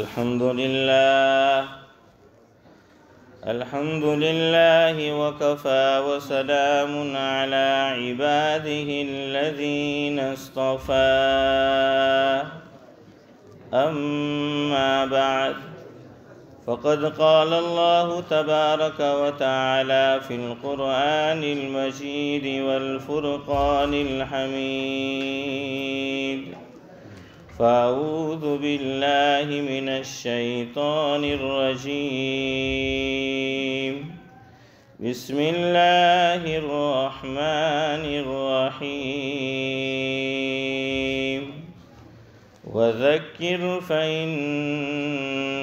الحمد لله الحمد لله وكفى وسلام على عباده الذين اصطفى أما بعد فقد قال الله تبارك وتعالى في القرآن المجيد والفرقان الحميد فأعوذ بالله من الشيطان الرجيم بسم الله الرحمن الرحيم وذكر فإن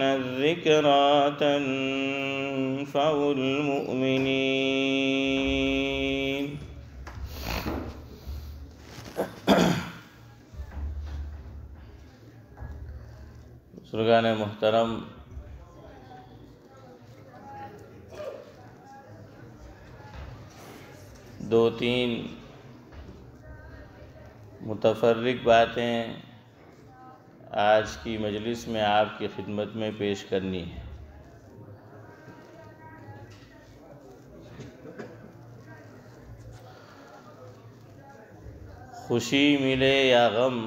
الذكرى تنفع المؤمنين सुरगान मोहतरम दो तीन मुतफरक बातें आज की मजलिस में आपकी खिदमत में पेश करनी है खुशी मिले या गम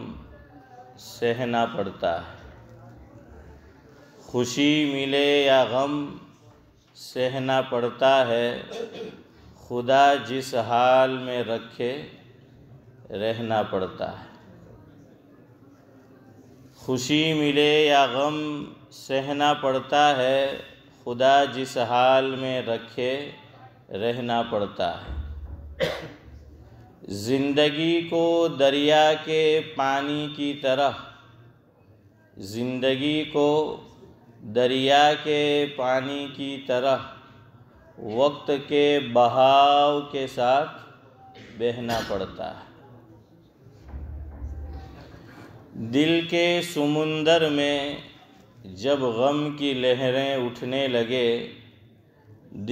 सहना पड़ता है खुशी मिले या गम सहना पड़ता है खुदा जिस हाल में रखे रहना पड़ता है खुशी मिले या गम सहना पड़ता है खुदा जिस हाल में रखे रहना पड़ता है ज़िंदगी को दरिया के पानी की तरह ज़िंदगी को दरिया के पानी की तरह वक्त के बहाव के साथ बहना पड़ता है दिल के समुंदर में जब गम की लहरें उठने लगे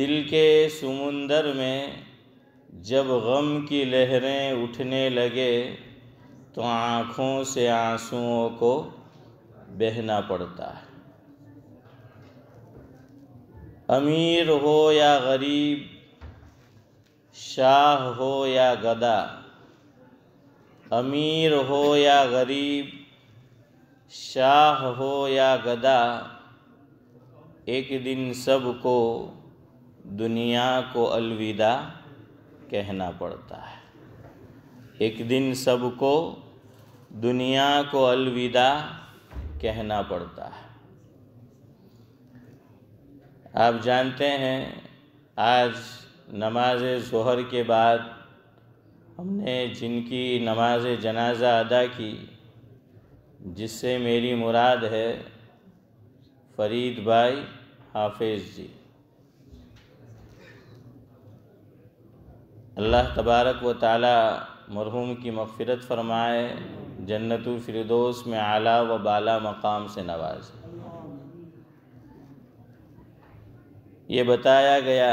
दिल के समुंदर में जब गम की लहरें उठने लगे तो आँखों से आंसुओं को बहना पड़ता है अमीर हो या गरीब शाह हो या गदा अमीर हो या गरीब शाह हो या गदा एक दिन सबको दुनिया को अलविदा कहना पड़ता है एक दिन सबको दुनिया को अलविदा कहना पड़ता है आप जानते हैं आज नमाज जहर के बाद हमने जिनकी नमाज जनाजा अदा की जिससे मेरी मुराद है फरीद भाई हाफिज जी अल्लाह तबारक व ताली मरहूम की मफ़रत फरमाए जन्नत फिरदोस में आला व बाला मकाम से नवाजे ये बताया गया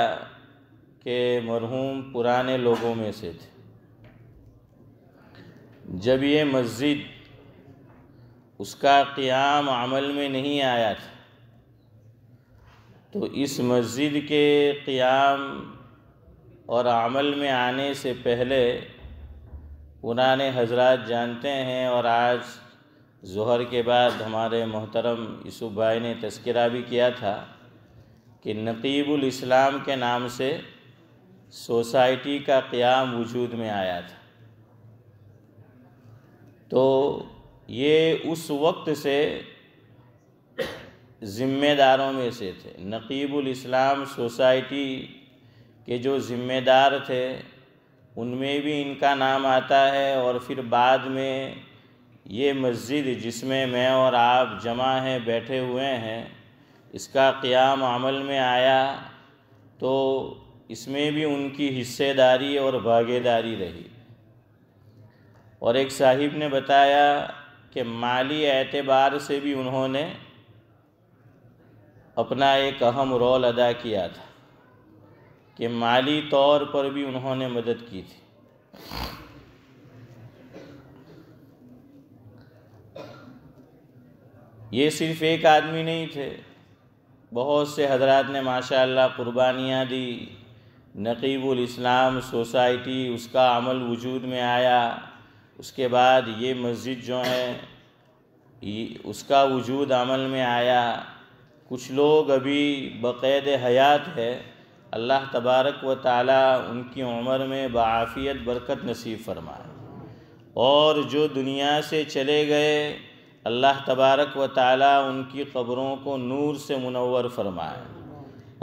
कि मरहूम पुराने लोगों में से थे जब ये मस्जिद उसका क़याम अमल में नहीं आया था तो इस मस्जिद के क़ियाम और अमल में आने से पहले पुराने हजरत जानते हैं और आज जहर के बाद हमारे मोहतरम यूसुफ भाई ने तस्करा भी किया था कि नकीबुल इस्लाम के नाम से सोसाइटी का क़्याम वजूद में आया था तो ये उस वक्त से ज़िम्मेदारों में से थे नकीबुल इस्लाम सोसाइटी के जो ज़िम्मेदार थे उनमें भी इनका नाम आता है और फिर बाद में ये मस्जिद जिसमें मैं और आप जमा हैं बैठे हुए हैं इसका क़्याम अमल में आया तो इसमें भी उनकी हिस्सेदारी और भागीदारी रही और एक साहिब ने बताया कि माली एतबार से भी उन्होंने अपना एक अहम रोल अदा किया था कि माली तौर पर भी उन्होंने मदद की थी ये सिर्फ एक आदमी नहीं थे बहुत से हजरात ने माशाल्लाह कुर्बानियाँ दी नकीबुल इस्लाम सोसाइटी उसका अमल वजूद में आया उसके बाद ये मस्जिद जो है उसका वजूद अमल में आया कुछ लोग अभी बक़ैद हयात है अल्लाह तबारक व ताली उनकी उम्र में बाफ़ियत बरकत नसीब फरमाए और जो दुनिया से चले गए अल्लाह तबारक व ताली उनकी ख़बरों को नूर से मुनवर फरमाए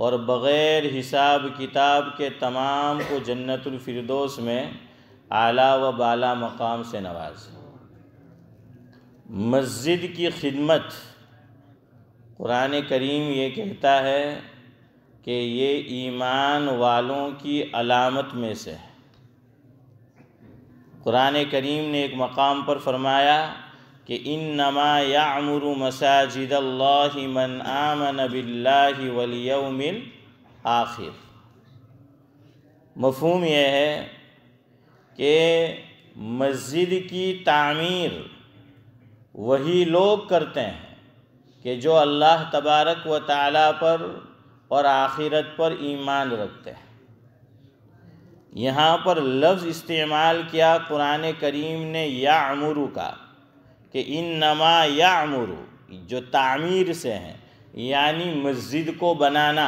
और बग़ैर हिसाब किताब के तमाम को जन्नतफरदोस में आला व बाला मकाम से नवाजे मस्जिद की खिदमत कुरान करीम ये कहता है कि ये ईमान वालों की अलामत में से है कुरान करीम ने एक मकाम पर फरमाया कि इन नमा यामर मसाजिद मन आमन बिल्लाह वलियमिल आखिर मफहम यह है कि मस्जिद की तामीर वही लोग करते हैं कि जो अल्लाह तबारक व ताला पर और आखिरत पर ईमान रखते हैं यहाँ पर लफ्ज़ इस्तेमाल किया कुरान करीम ने या अमरू का कि इन नमा अमरु जो तामीर से हैं यानी मस्जिद को बनाना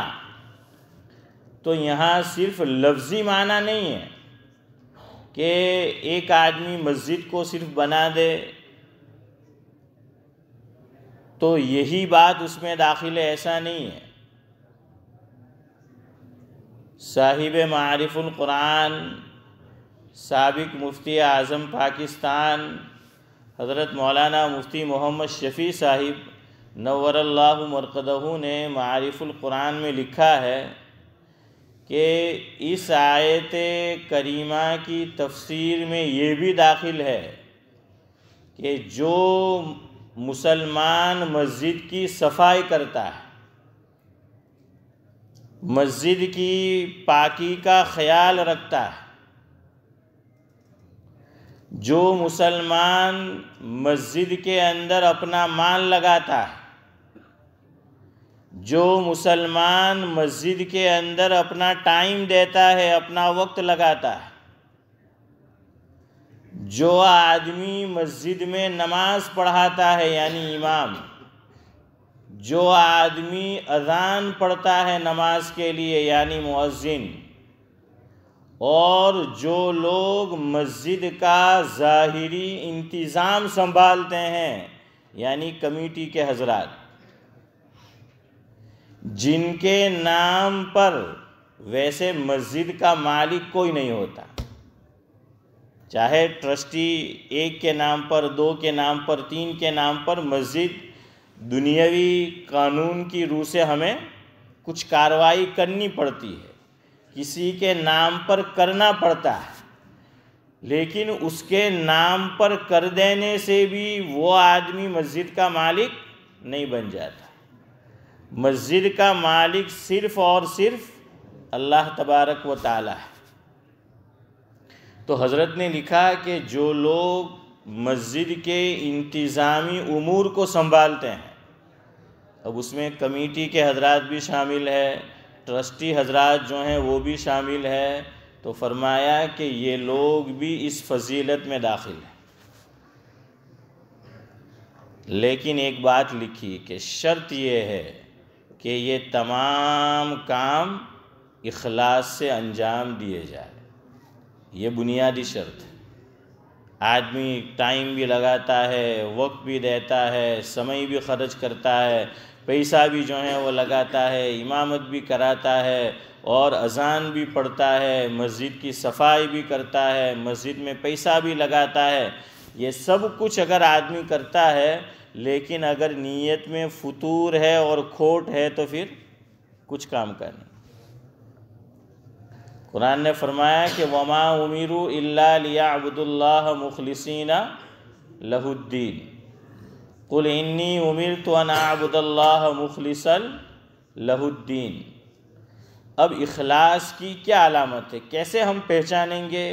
तो यहाँ सिर्फ लफ्ज़ी माना नहीं है कि एक आदमी मस्जिद को सिर्फ बना दे तो यही बात उसमें दाखिल ऐसा नहीं है साहिब मारिफ़ुल कुरान सबक मुफ्ती आज़म पाकिस्तान हज़रत मौलाना मुफ्ती मोहम्मद शफ़ी साहिब नवरल्ला मरकदहू ने क़ुरान में लिखा है कि इस आयत करीमा की तफसीर में ये भी दाखिल है कि जो मुसलमान मस्जिद की सफाई करता है मस्जिद की पाकी का ख्याल रखता है जो मुसलमान मस्जिद के अंदर अपना मान लगाता है जो मुसलमान मस्जिद के अंदर अपना टाइम देता है अपना वक्त लगाता है जो आदमी मस्जिद में नमाज पढ़ाता है यानी इमाम जो आदमी अजान पढ़ता है नमाज के लिए यानी मुअज्जिन और जो लोग मस्जिद का ज़ाहरी इंतज़ाम संभालते हैं यानी कमेटी के हजरात जिनके नाम पर वैसे मस्जिद का मालिक कोई नहीं होता चाहे ट्रस्टी एक के नाम पर दो के नाम पर तीन के नाम पर मस्जिद दुनियावी कानून की रूह से हमें कुछ कार्रवाई करनी पड़ती है किसी के नाम पर करना पड़ता है लेकिन उसके नाम पर कर देने से भी वो आदमी मस्जिद का मालिक नहीं बन जाता मस्जिद का मालिक सिर्फ और सिर्फ अल्लाह तबारक व ताला है तो हज़रत ने लिखा कि जो लोग मस्जिद के इंतज़ामी उमूर को संभालते हैं अब उसमें कमेटी के हजरात भी शामिल है ट्रस्टी हजरात जो हैं वो भी शामिल है तो फरमाया कि ये लोग भी इस फजीलत में दाखिल हैं लेकिन एक बात लिखी कि शर्त यह है कि ये तमाम काम इखलास से अंजाम दिए जाए ये बुनियादी शर्त है आदमी टाइम भी लगाता है वक्त भी देता है समय भी खर्च करता है पैसा भी जो है वो लगाता है इमामत भी कराता है और अजान भी पढ़ता है मस्जिद की सफाई भी करता है मस्जिद में पैसा भी लगाता है ये सब कुछ अगर आदमी करता है लेकिन अगर नीयत में फतूर है और खोट है तो फिर कुछ काम कर नहीं कुरान ने फरमाया कि वमा उमीरू अब्दुल्ला मुखलसिना लहुद्दीन कुल इन्नी उमिर तो अनाबुदल्ला मुखलिसल लहुद्दीन अब इखलास की क्या अलामत है कैसे हम पहचानेंगे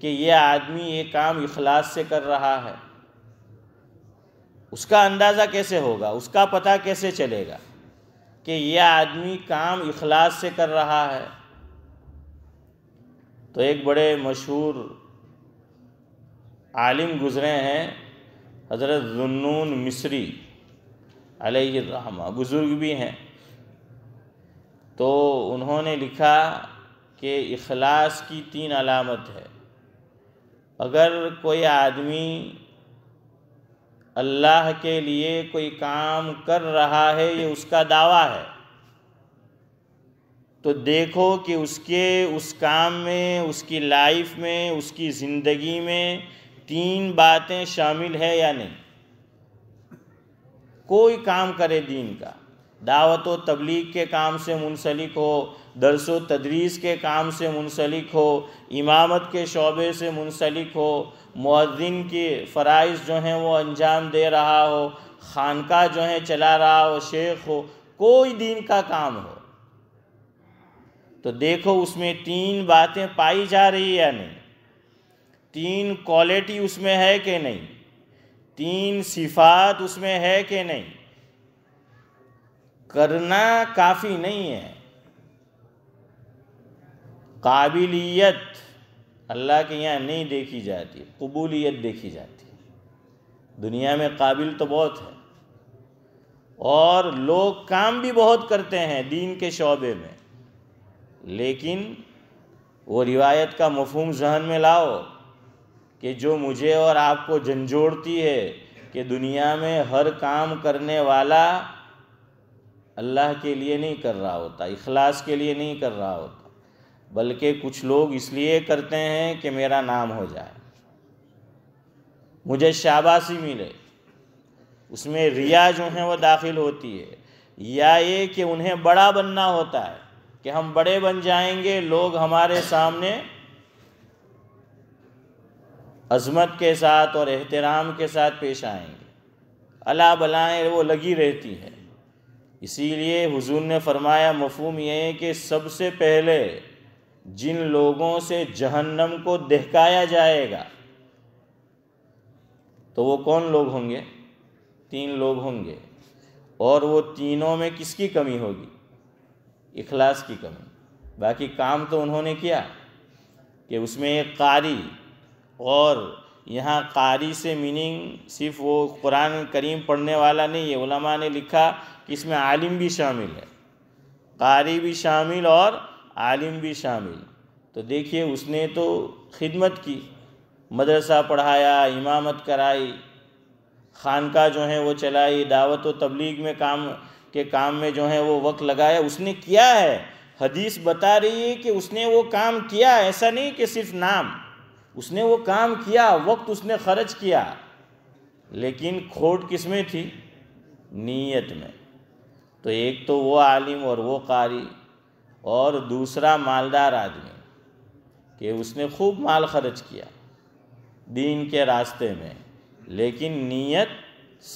कि यह आदमी ये काम इखलास से कर रहा है उसका अंदाज़ा कैसे होगा उसका पता कैसे चलेगा कि यह आदमी काम इखलास से कर रहा है तो एक बड़े मशहूर आलिम गुज़रे हैं हज़रत जुनून मिस्री अलहमा बुज़ुर्ग भी हैं तो उन्होंने लिखा कि इखलास की तीन अलामत है अगर कोई आदमी अल्लाह के लिए कोई काम कर रहा है ये उसका दावा है तो देखो कि उसके उस काम में उसकी लाइफ में उसकी ज़िंदगी में तीन बातें शामिल है या नहीं कोई काम करे दीन का दावत व तबलीग के काम से मुनसलिक हो दरस व तदरीस के काम से मुनसलिक हो इमामत के शोबे से मुनसलिक हो मुद्दिन के फ़रज़ जो हैं वो अंजाम दे रहा हो खानका जो है चला रहा हो शेख हो कोई दीन का काम हो तो देखो उसमें तीन बातें पाई जा रही है या नहीं तीन क्वालिटी उसमें है कि नहीं तीन सिफात उसमें है कि नहीं करना काफ़ी नहीं है काबिलियत अल्लाह के यहाँ नहीं देखी जाती कबूलियत देखी जाती दुनिया में काबिल तो बहुत है और लोग काम भी बहुत करते हैं दीन के शोबे में लेकिन वो रिवायत का मफहम जहन में लाओ कि जो मुझे और आपको झंझोड़ती है कि दुनिया में हर काम करने वाला अल्लाह के लिए नहीं कर रहा होता इखलास के लिए नहीं कर रहा होता बल्कि कुछ लोग इसलिए करते हैं कि मेरा नाम हो जाए मुझे शाबाशी मिले उसमें रिया जो है वो दाखिल होती है या ये कि उन्हें बड़ा बनना होता है कि हम बड़े बन जाएंगे लोग हमारे सामने अजमत के साथ और एहतराम के साथ पेश आएंगे अला बलाएँ वो लगी रहती हैं इसीलिए हुजूर ने फरमाया मफहम ये है कि सबसे पहले जिन लोगों से जहन्नम को दहकाया जाएगा तो वो कौन लोग होंगे तीन लोग होंगे और वो तीनों में किसकी कमी होगी इखलास की कमी बाकी काम तो उन्होंने किया कि उसमें एक कारी और यहाँ कारी से मीनिंग सिर्फ वो कुरान करीम पढ़ने वाला नहीं है उलमा ने लिखा कि इसमें आलिम भी शामिल है कारी भी शामिल और आलिम भी शामिल तो देखिए उसने तो खिदमत की मदरसा पढ़ाया इमामत कराई खानका जो है वो चलाई दावत व तबलीग में काम के काम में जो है वो वक्त लगाया उसने किया है हदीस बता रही है कि उसने वो काम किया ऐसा नहीं कि सिर्फ नाम उसने वो काम किया वक्त उसने खर्च किया लेकिन खोट किस में थी नीयत में तो एक तो वो आलिम और वो कारी और दूसरा मालदार आदमी कि उसने खूब माल खर्च किया दीन के रास्ते में लेकिन नीयत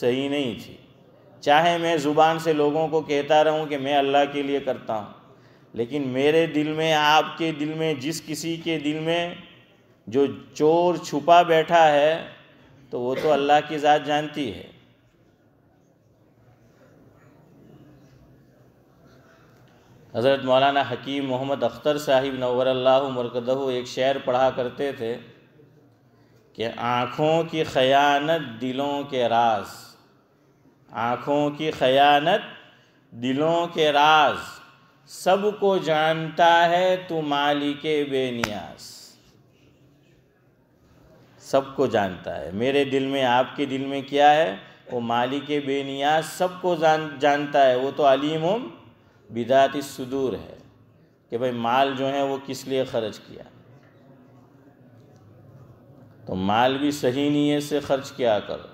सही नहीं थी चाहे मैं ज़ुबान से लोगों को कहता रहूं कि मैं अल्लाह के लिए करता हूं लेकिन मेरे दिल में आपके दिल में जिस किसी के दिल में जो चोर छुपा बैठा है तो वो तो अल्लाह की ज़ात जानती है हज़रत मौलाना हकीम मोहम्मद अख्तर साहिब नवर अल्लाह मरकदह एक शेर पढ़ा करते थे कि आँखों की खयानत दिलों के राज आँखों की खयानत दिलों के राज को जानता है तू मालिक बेनियाज़ सबको जानता है मेरे दिल में आपके दिल में क्या है वो मालिक बेनियाज सबको जान जानता है वो तो अलीम बिदाती सुदूर है कि भाई माल जो है वो किस लिए खर्च किया तो माल भी सही नीयत से खर्च किया करो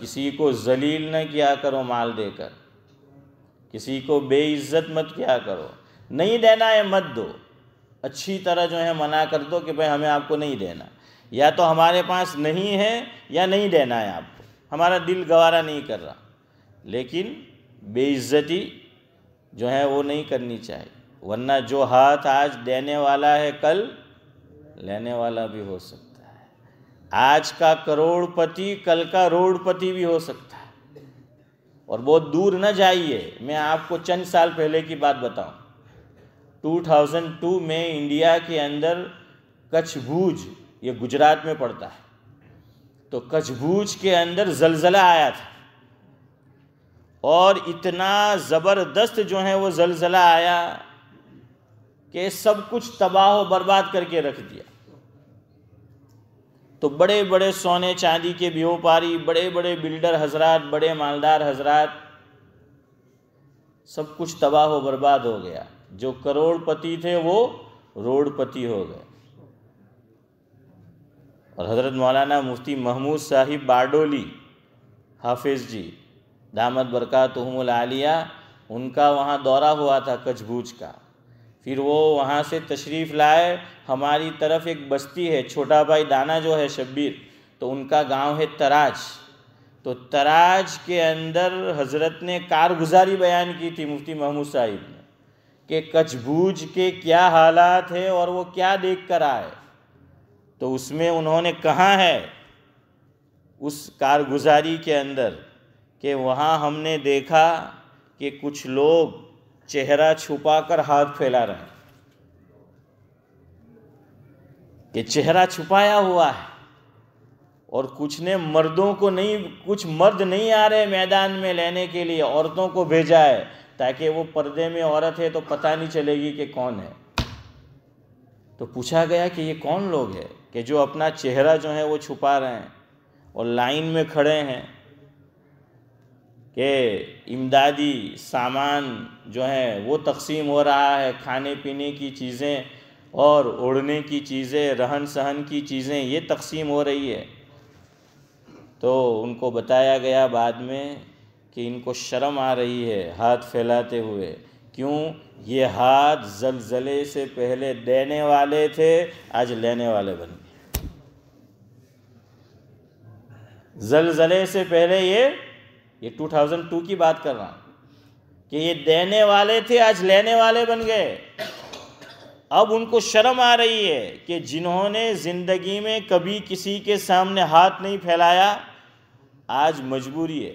किसी को जलील न किया करो माल देकर किसी को बेइज्जत मत किया करो नहीं देना है मत दो अच्छी तरह जो है मना कर दो कि भाई हमें आपको नहीं देना या तो हमारे पास नहीं है या नहीं देना है आपको हमारा दिल गवारा नहीं कर रहा लेकिन बेइज्जती जो है वो नहीं करनी चाहिए वरना जो हाथ आज देने वाला है कल लेने वाला भी हो सकता है आज का करोड़पति कल का रोडपति भी हो सकता है और बहुत दूर न जाइए मैं आपको चंद साल पहले की बात बताऊं 2002 में इंडिया के अंदर कच्छ भूज ये गुजरात में पड़ता है तो कछभूज के अंदर जलजला आया था और इतना ज़बरदस्त जो है वो जलजला आया कि सब कुछ तबाह बर्बाद करके रख दिया तो बड़े बड़े सोने चांदी के व्यापारी बड़े बड़े बिल्डर हजरात बड़े मालदार हजरात सब कुछ तबाह बर्बाद हो गया जो करोड़पति थे वो रोडपति हो गए और हज़रत मौलाना मुफ्ती महमूद साहिब बारडोली हाफिज़ जी दामद बरक़ात आलिया उनका वहाँ दौरा हुआ था कचबूज का फिर वो वहाँ से तशरीफ़ लाए हमारी तरफ एक बस्ती है छोटा भाई दाना जो है शब्बीर तो उनका गांव है तराज तो तराज के अंदर हज़रत ने कारगुजारी बयान की थी मुफ्ती महमूद साहिब ने कि कचबूज के क्या हालात है और वो क्या देख कर आए तो उसमें उन्होंने कहा है उस कारगुजारी के अंदर कि वहाँ हमने देखा कि कुछ लोग चेहरा छुपा कर हाथ फैला रहे हैं कि चेहरा छुपाया हुआ है और कुछ ने मर्दों को नहीं कुछ मर्द नहीं आ रहे मैदान में लेने के लिए औरतों को भेजा है ताकि वो पर्दे में औरत है तो पता नहीं चलेगी कि कौन है तो पूछा गया कि ये कौन लोग हैं कि जो अपना चेहरा जो है वो छुपा रहे हैं और लाइन में खड़े हैं कि इमदादी सामान जो है वो तकसीम हो रहा है खाने पीने की चीज़ें और उड़ने की चीज़ें रहन सहन की चीज़ें ये तकसीम हो रही है तो उनको बताया गया बाद में कि इनको शर्म आ रही है हाथ फैलाते हुए क्यों ये हाथ जलजले से पहले देने वाले थे आज लेने वाले बन जलजले से पहले ये ये 2002 की बात कर रहा कि ये देने वाले थे आज लेने वाले बन गए अब उनको शर्म आ रही है कि जिन्होंने ज़िंदगी में कभी किसी के सामने हाथ नहीं फैलाया आज मजबूरी है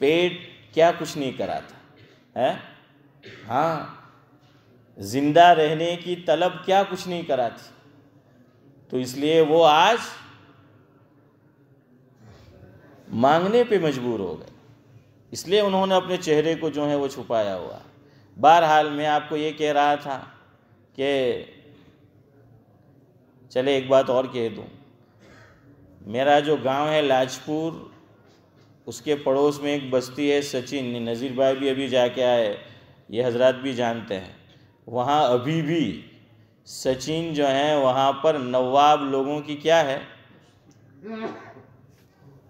पेट क्या कुछ नहीं करा था है हाँ ज़िंदा रहने की तलब क्या कुछ नहीं करा थी तो इसलिए वो आज मांगने पे मजबूर हो गए इसलिए उन्होंने अपने चेहरे को जो है वो छुपाया हुआ बहरहाल मैं आपको ये कह रहा था कि चले एक बात और कह दूँ मेरा जो गांव है लाजपुर उसके पड़ोस में एक बस्ती है सचिन नज़ीर भाई भी अभी जाके आए ये हजरत भी जानते हैं वहाँ अभी भी सचिन जो हैं वहाँ पर नवाब लोगों की क्या है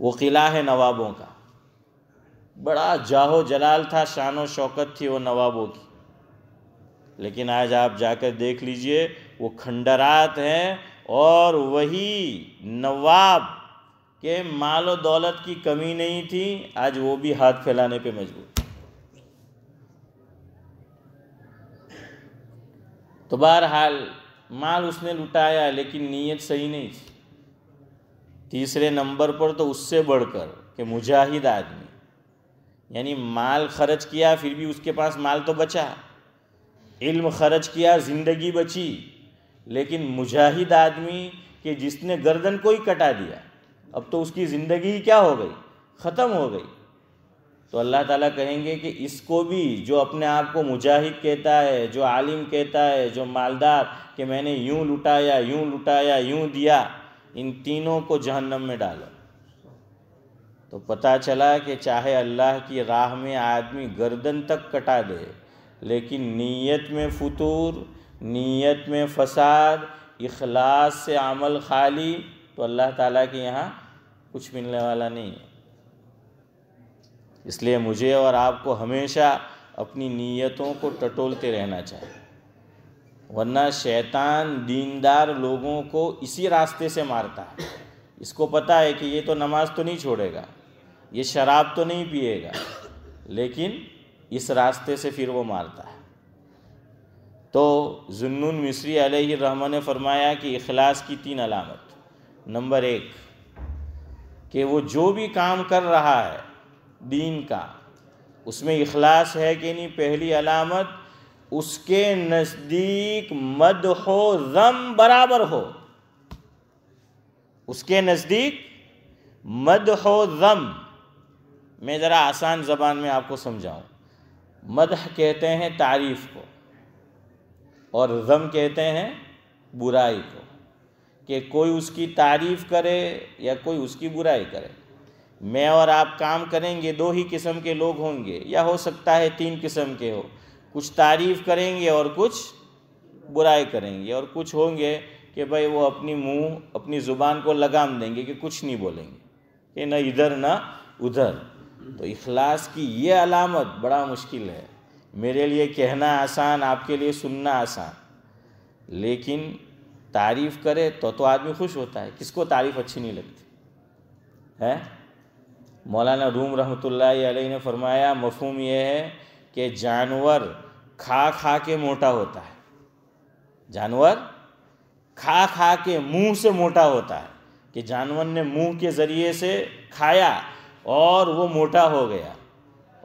वो किला है नवाबों का बड़ा जाहो जलाल था शान व शौकत थी वो नवाबों की लेकिन आज आप जाकर देख लीजिए वो खंडरात हैं और वही नवाब के माल और दौलत की कमी नहीं थी आज वो भी हाथ फैलाने पे मजबूर तो बहरहाल माल उसने लुटाया लेकिन नीयत सही नहीं थी तीसरे नंबर पर तो उससे बढ़कर कि मुजाहिद आदमी यानी माल खर्च किया फिर भी उसके पास माल तो बचा इल्म खर्च किया ज़िंदगी बची लेकिन मुजाहिद आदमी के जिसने गर्दन को ही कटा दिया अब तो उसकी ज़िंदगी ही क्या हो गई ख़त्म हो गई तो अल्लाह ताला कहेंगे कि इसको भी जो अपने आप को मुजाहिद कहता है जो आलिम कहता है जो मालदार कि मैंने यूँ लुटाया यूँ लुटाया यूँ दिया इन तीनों को जहन्नम में डालो तो पता चला कि चाहे अल्लाह की राह में आदमी गर्दन तक कटा दे लेकिन नीयत में फतूर नीयत में फसाद इखलास से अमल खाली तो अल्लाह ताला के यहाँ कुछ मिलने वाला नहीं है इसलिए मुझे और आपको हमेशा अपनी नीयतों को टटोलते रहना चाहिए वरना शैतान दीनदार लोगों को इसी रास्ते से मारता है इसको पता है कि ये तो नमाज तो नहीं छोड़ेगा ये शराब तो नहीं पिएगा लेकिन इस रास्ते से फिर वो मारता है तो जुन्नून मिस्री अलही ने फरमाया कि इखलास की तीन अलामत नंबर एक कि वो जो भी काम कर रहा है दीन का उसमें इखलास है कि नहीं पहली अलामत उसके नज़दीक मद हो ज़म बराबर हो उसके नज़दीक मद हो ज़म मैं ज़रा आसान ज़बान में आपको समझाऊँ मदह कहते हैं तारीफ़ को और ज़म कहते हैं बुराई को कि कोई उसकी तारीफ़ करे या कोई उसकी बुराई करे मैं और आप काम करेंगे दो ही किस्म के लोग होंगे या हो सकता है तीन किस्म के हो कुछ तारीफ़ करेंगे और कुछ बुराई करेंगे और कुछ होंगे कि भाई वो अपनी मुंह अपनी ज़ुबान को लगाम देंगे कि कुछ नहीं बोलेंगे कि ना इधर ना उधर तो इखलास की ये अलामत बड़ा मुश्किल है मेरे लिए कहना आसान आपके लिए सुनना आसान लेकिन तारीफ़ करे तो तो आदमी खुश होता है किसको तारीफ़ अच्छी नहीं लगती है मौलाना रूम रहमतुल्लाह अलैह ने फरमाया मफहम यह है कि जानवर खा खा के मोटा होता है जानवर खा खा के मुंह से मोटा होता है कि जानवर ने मुंह के ज़रिए से खाया और वो मोटा हो गया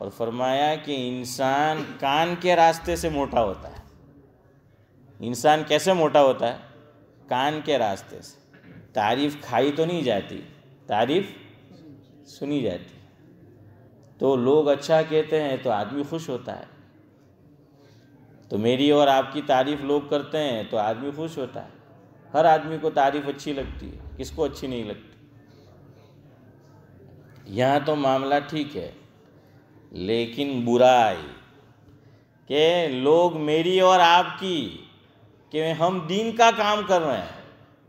और फरमाया कि इंसान कान के रास्ते से मोटा होता है इंसान कैसे मोटा होता है कान के रास्ते से तारीफ खाई तो नहीं जाती तारीफ सुनी जाती तो लोग अच्छा कहते हैं तो आदमी खुश होता है तो मेरी और आपकी तारीफ लोग करते हैं तो आदमी खुश होता है हर आदमी को तारीफ अच्छी लगती है किसको अच्छी नहीं लगती यहाँ तो मामला ठीक है लेकिन बुराई के लोग मेरी और आपकी कि हम दीन का काम कर रहे हैं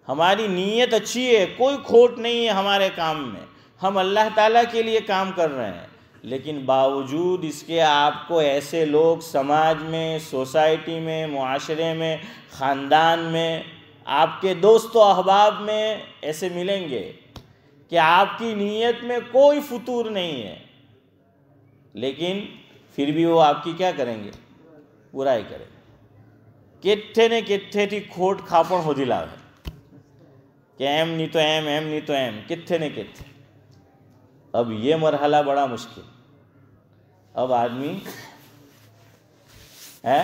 हमारी नीयत अच्छी है कोई खोट नहीं है हमारे काम में हम अल्लाह ताला के लिए काम कर रहे हैं लेकिन बावजूद इसके आपको ऐसे लोग समाज में सोसाइटी में माशरे में ख़ानदान में आपके दोस्त अहबाब में ऐसे मिलेंगे कि आपकी नीयत में कोई फतूर नहीं है लेकिन फिर भी वो आपकी क्या करेंगे बुराई करेंगे कितने ने किट्ठे थी खोट खापड़ हो दिला है कि एम नहीं तो एम एम नहीं तो एम कितने ने किट्ठे अब ये मरहला बड़ा मुश्किल अब आदमी है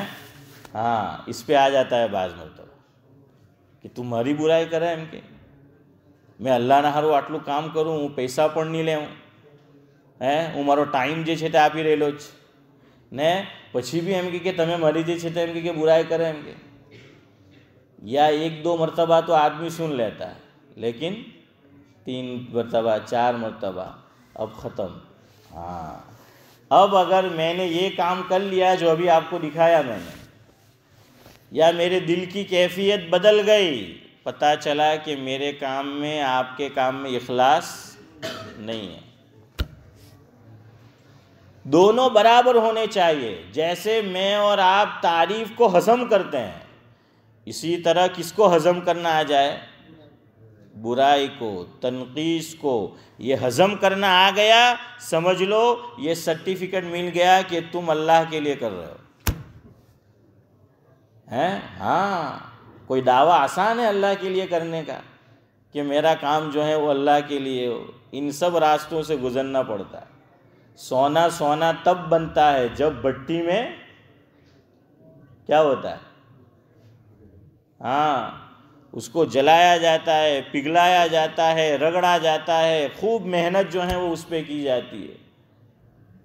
हाँ इस पे आ जाता है बाज मरतबा कि તું મારી બુરાઈ કરે એમ કે મેં અલ્લાહના હારું આટલું કામ કરું હું પૈસા પણ નહીં લેવું હે હું મારો ટાઈમ જે છે તે આપી રહેલો જ ને પછી બી એમ કે તમે મારી જે છે તે એમ કે બુરાઈ કરે એમ કે યા એક દો મરતબા તો આદમી સુન લેતા લેકિન तीन मरतबा चार मरतबा अब ख़त्म हाँ अब अगर मैंने ये काम कर लिया जो अभी आपको दिखाया मैंने या मेरे दिल की कैफियत बदल गई पता चला कि मेरे काम में आपके काम में इखलास नहीं है दोनों बराबर होने चाहिए जैसे मैं और आप तारीफ को हजम करते हैं इसी तरह किसको हजम करना आ जाए बुराई को तनकीस को ये हज़म करना आ गया समझ लो ये सर्टिफिकेट मिल गया कि तुम अल्लाह के लिए कर रहे हो हैं हाँ कोई दावा आसान है अल्लाह के लिए करने का कि मेरा काम जो है वो अल्लाह के लिए हो इन सब रास्तों से गुजरना पड़ता है सोना सोना तब बनता है जब भट्टी में क्या होता है हाँ उसको जलाया जाता है पिघलाया जाता है रगड़ा जाता है खूब मेहनत जो है वो उस पर की जाती है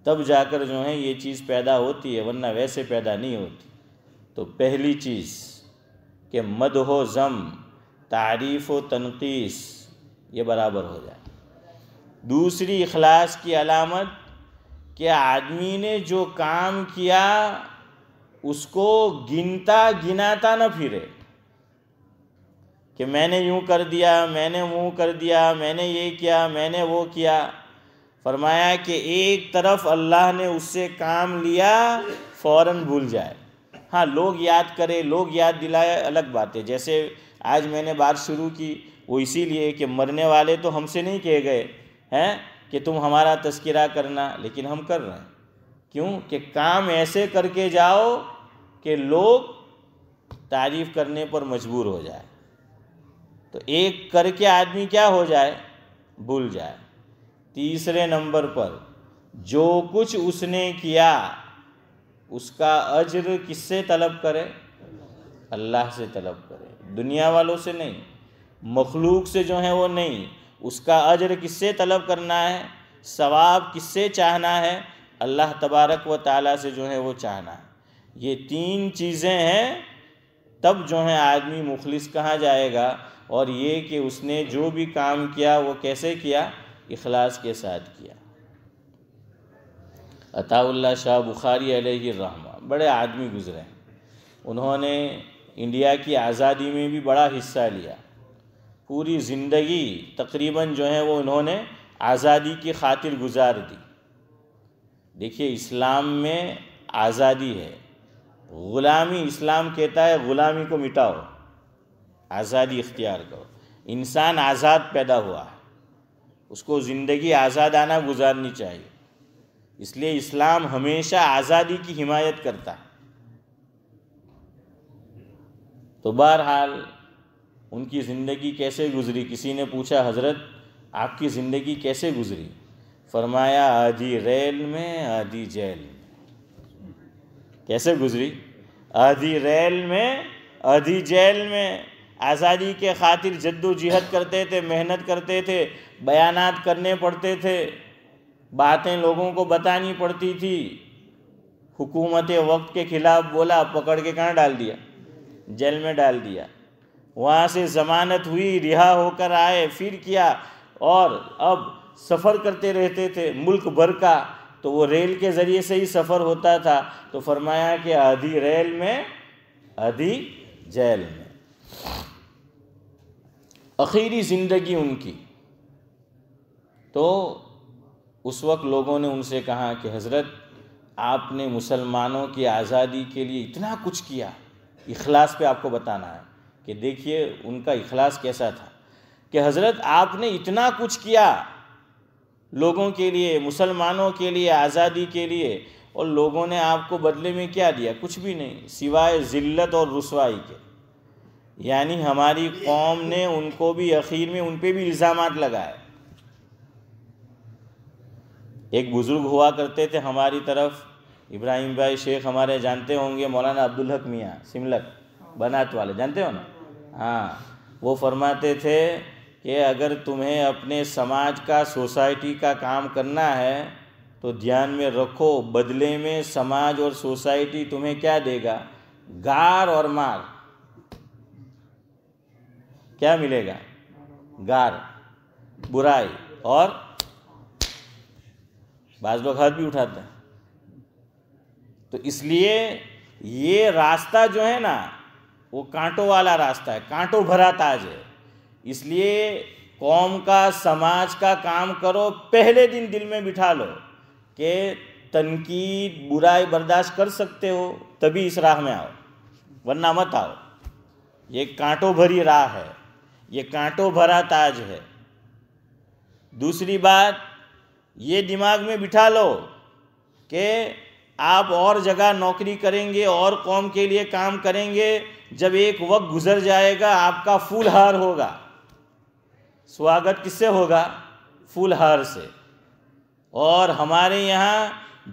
तब जाकर जो है ये चीज़ पैदा होती है वरना वैसे पैदा नहीं होती तो पहली चीज़ कि मद हो ज़म तारीफ़ व तनकीस ये बराबर हो जाए दूसरी अखलास की अलामत कि आदमी ने जो काम किया उसको गिनता गिनाता न फिरे कि मैंने यूँ कर दिया मैंने वो कर दिया मैंने ये किया मैंने वो किया फरमाया कि एक तरफ अल्लाह ने उससे काम लिया फ़ौर भूल जाए हाँ लोग याद करें लोग याद दिलाए अलग बात है जैसे आज मैंने बात शुरू की वो इसीलिए कि मरने वाले तो हमसे नहीं कहे गए हैं कि तुम हमारा तस्करा करना लेकिन हम कर रहे हैं क्यों कि काम ऐसे करके जाओ कि लोग तारीफ़ करने पर मजबूर हो जाए तो एक करके आदमी क्या हो जाए भूल जाए तीसरे नंबर पर जो कुछ उसने किया उसका अज्र किससे तलब करे अल्लाह से तलब करे दुनिया वालों से नहीं मखलूक से जो है वो नहीं उसका अज्र किससे तलब करना है सवाब किससे चाहना है अल्लाह तबारक व ताला से जो है वो चाहना है ये तीन चीज़ें हैं तब जो है आदमी मुखलिस कहाँ जाएगा और ये कि उसने जो भी काम किया वो कैसे किया इखलास के साथ किया अताउल्ला शाह बुखारी रहमा बड़े आदमी गुजरे हैं उन्होंने इंडिया की आज़ादी में भी बड़ा हिस्सा लिया पूरी ज़िंदगी तकरीबन जो है वो उन्होंने आज़ादी की खातिर गुजार दी देखिए इस्लाम में आज़ादी है ग़ुलामी इस्लाम कहता है ग़ुलामी को मिटाओ आज़ादी इख्तियार करो इंसान आज़ाद पैदा हुआ है उसको ज़िंदगी आज़ादाना गुजारनी चाहिए इसलिए इस्लाम हमेशा आज़ादी की हिमायत करता है तो बहरहाल उनकी ज़िंदगी कैसे गुजरी किसी ने पूछा हज़रत आपकी ज़िंदगी कैसे गुजरी फरमाया आधी रेल में आधी जेल में कैसे गुजरी आधी रेल में आधी जेल में आज़ादी के खातिर जद्दोजहद करते थे मेहनत करते थे बयान करने पड़ते थे बातें लोगों को बतानी पड़ती थी हुकूमत वक्त के ख़िलाफ़ बोला पकड़ के कहाँ डाल दिया जेल में डाल दिया वहाँ से ज़मानत हुई रिहा होकर आए फिर किया और अब सफ़र करते रहते थे मुल्क भर का तो वो रेल के ज़रिए से ही सफ़र होता था तो फरमाया कि आधी रेल में आधी जेल में आखिरी ज़िंदगी उनकी तो उस वक्त लोगों ने उनसे कहा कि हज़रत आपने मुसलमानों की आज़ादी के लिए इतना कुछ किया इखलास पे आपको बताना है कि देखिए उनका इखलास कैसा था कि हज़रत आपने इतना कुछ किया लोगों के लिए मुसलमानों के लिए आज़ादी के लिए और लोगों ने आपको बदले में क्या दिया कुछ भी नहीं सिवाय ज़िल्लत और रसवाई के यानी हमारी कौम ने उनको भी अखीर में उन पर भी इल्ज़ाम लगाए एक बुज़ुर्ग हुआ करते थे हमारी तरफ इब्राहिम भाई शेख हमारे जानते होंगे मौलाना अब्दुल हक मियाँ सिमलक बनात वाले जानते हो ना हाँ वो फरमाते थे कि अगर तुम्हें अपने समाज का सोसाइटी का काम करना है तो ध्यान में रखो बदले में समाज और सोसाइटी तुम्हें क्या देगा गार और मार क्या मिलेगा गार बुराई और बाज लोग हाथ भी उठाते हैं तो इसलिए ये रास्ता जो है ना वो कांटों वाला रास्ता है कांटों भरा ताज है इसलिए कौम का समाज का काम करो पहले दिन दिल में बिठा लो कि तनकीद बुराई बर्दाश्त कर सकते हो तभी इस राह में आओ वरना मत आओ ये कांटों भरी राह है ये कांटों भरा ताज है दूसरी बात ये दिमाग में बिठा लो कि आप और जगह नौकरी करेंगे और कौम के लिए काम करेंगे जब एक वक्त गुजर जाएगा आपका हार होगा स्वागत किससे होगा हार से और हमारे यहाँ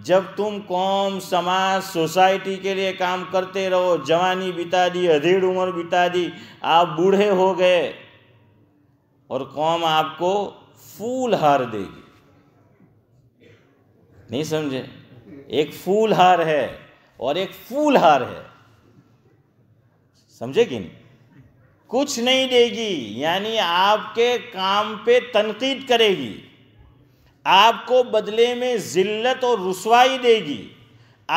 जब तुम कौम समाज सोसाइटी के लिए काम करते रहो जवानी बिता दी अधेड़ उम्र बिता दी आप बूढ़े हो गए और कौम आपको फूल हार देगी नहीं समझे एक फूल हार है और एक फूल हार है समझे कि नहीं कुछ नहीं देगी यानी आपके काम पे तनकीद करेगी आपको बदले में ज़िल्लत और रसवाई देगी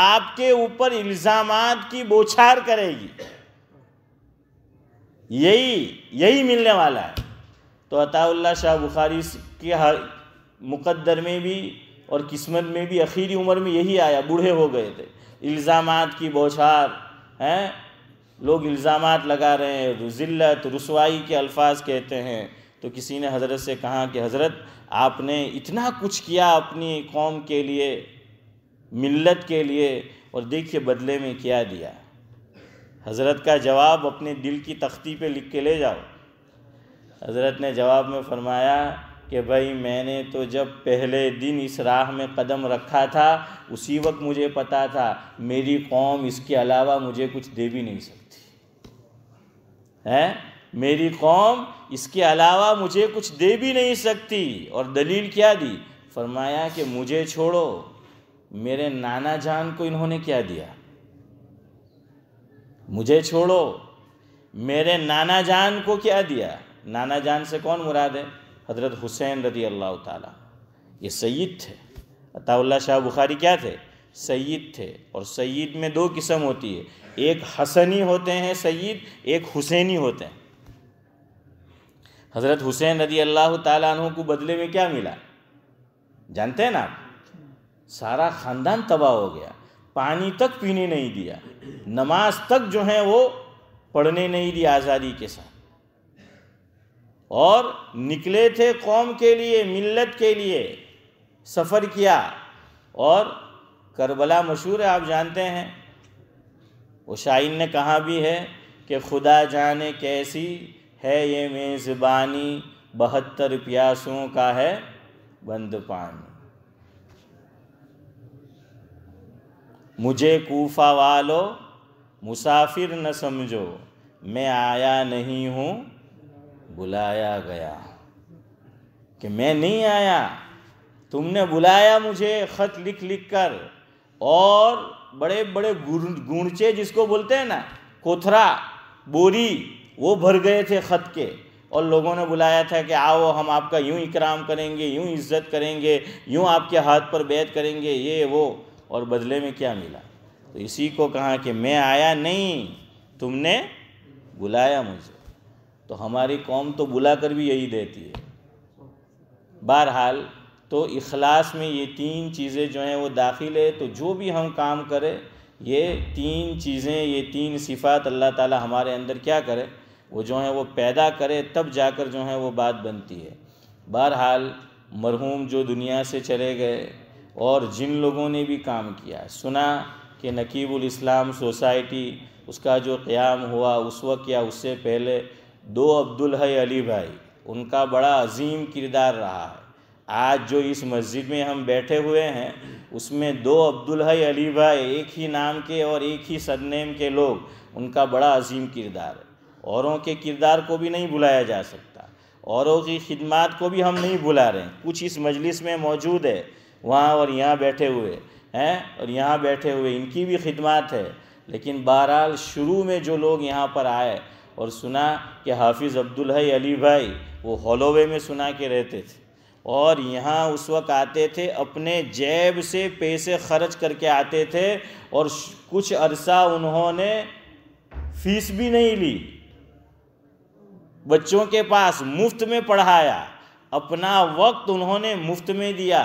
आपके ऊपर इल्ज़ाम की बोछार करेगी यही यही मिलने वाला है तो अताउल्ला शाह बुखारी के मुकद्दर में भी और किस्मत में भी अखीरी उम्र में यही आया बूढ़े हो गए थे इल्ज़ाम की बौछार हैं लोग इल्ज़ाम लगा रहे हैं ज़िल्लत रसवाई के अल्फाज कहते हैं तो किसी ने हज़रत से कहा कि हज़रत आपने इतना कुछ किया अपनी कौम के लिए मिल्लत के लिए और देखिए बदले में क्या दिया हज़रत का जवाब अपने दिल की तख्ती पे लिख के ले जाओ हज़रत ने जवाब में फरमाया कि भाई मैंने तो जब पहले दिन इस राह में कदम रखा था उसी वक्त मुझे पता था मेरी कौम इसके अलावा मुझे कुछ दे भी नहीं सकती है मेरी कौम इसके अलावा मुझे कुछ दे भी नहीं सकती और दलील क्या दी फरमाया कि मुझे छोड़ो मेरे नाना जान को इन्होंने क्या दिया मुझे छोड़ो मेरे नाना जान को क्या दिया नाना जान से कौन मुराद है हज़रत हुसैन रदी अल्लाह ताला ये सैद थे अताउल्ला शाह बुखारी क्या थे सईद थे और सईद में दो किस्म होती है एक हसनी होते हैं सईद एक हुसैनी होते हैं हज़रत हुसैन रदी अल्लाह तु को बदले में क्या मिला जानते हैं ना आप सारा ख़ानदान तबाह हो गया पानी तक पीने नहीं दिया नमाज तक जो है वो पढ़ने नहीं दिया आज़ादी के साथ और निकले थे कौम के लिए मिल्लत के लिए सफ़र किया और करबला मशहूर है आप जानते हैं वो शाइन ने कहा भी है कि खुदा जाने कैसी है ये मेज़बानी बहत्तर प्यासों का है बंद पानी मुझे कोफा वालो मुसाफिर न समझो मैं आया नहीं हूँ बुलाया गया कि मैं नहीं आया तुमने बुलाया मुझे खत लिख लिख कर और बड़े बड़े गुणचे जिसको बोलते हैं ना कोथरा बोरी वो भर गए थे खत के और लोगों ने बुलाया था कि आओ हम आपका यूँ इकराम करेंगे यूँ इज्जत करेंगे यूँ आपके हाथ पर बैत करेंगे ये वो और बदले में क्या मिला तो इसी को कहा कि मैं आया नहीं तुमने बुलाया मुझे तो हमारी कौम तो बुला कर भी यही देती है बहरहाल तो इखलास में ये तीन चीज़ें जो हैं वो दाखिल है तो जो भी हम काम करें ये तीन चीज़ें ये तीन सिफ़ात अल्लाह ताला हमारे अंदर क्या करे वो जो हैं वो पैदा करे तब जाकर जो है वो बात बनती है बहरहाल मरहूम जो दुनिया से चले गए और जिन लोगों ने भी काम किया सुना कि नकीबुल इस्लाम सोसाइटी उसका जो क़्याम हुआ उस वक्त या उससे पहले दो अब्दुल है अली भाई उनका बड़ा अजीम किरदार रहा है आज जो इस मस्जिद में हम बैठे हुए हैं उसमें दो अब्दुल है अली भाई एक ही नाम के और एक ही सदनेम के लोग उनका बड़ा अजीम किरदार है औरों के किरदार को भी नहीं बुलाया जा सकता औरों की खिदमत को भी हम नहीं बुला रहे हैं कुछ इस मजलिस में मौजूद है वहाँ और यहाँ बैठे हुए हैं और यहाँ बैठे हुए इनकी भी खिदमत है लेकिन बहरहाल शुरू में जो लोग यहाँ पर आए और सुना कि हाफिज़ अब्दुल है अली भाई वो हॉलोवे में सुना के रहते थे और यहाँ उस वक्त आते थे अपने जेब से पैसे खर्च करके आते थे और कुछ अरसा उन्होंने फीस भी नहीं ली बच्चों के पास मुफ्त में पढ़ाया अपना वक्त उन्होंने मुफ्त में दिया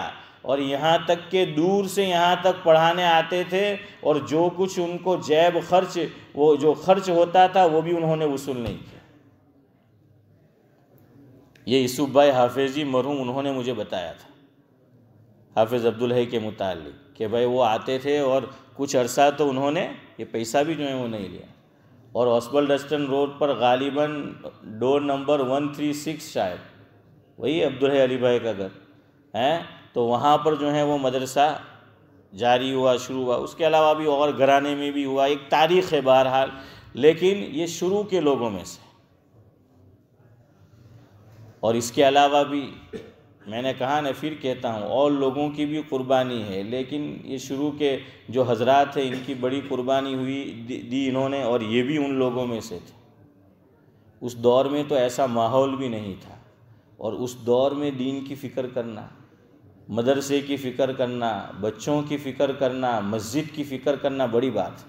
और यहाँ तक के दूर से यहाँ तक पढ़ाने आते थे और जो कुछ उनको जैब खर्च वो जो खर्च होता था वो भी उन्होंने वसूल नहीं किया ये यूसुफ भाई हाफिजी मरहूम उन्होंने मुझे बताया था हाफिज़ अब्दुल हई के मुतालिक कि भाई वो आते थे और कुछ अरसा तो उन्होंने ये पैसा भी जो है वो नहीं लिया और हॉस्पल डस्टन रोड पर गालिबन door number one three six शायद वही अब्दुल अली भाई का घर हैं तो वहाँ पर जो है वो मदरसा जारी हुआ शुरू हुआ उसके अलावा भी और घराने में भी हुआ एक तारीख़ है बहरहाल लेकिन ये शुरू के लोगों में से और इसके अलावा भी मैंने कहा ना फिर कहता हूँ और लोगों की भी कुर्बानी है लेकिन ये शुरू के जो हजरात हैं इनकी बड़ी कुर्बानी हुई दी, दी इन्होंने और ये भी उन लोगों में से थे उस दौर में तो ऐसा माहौल भी नहीं था और उस दौर में दीन की फ़िक्र करना मदरसे की फ़िक्र करना बच्चों की फ़िक्र करना मस्जिद की फ़िक्र करना बड़ी बात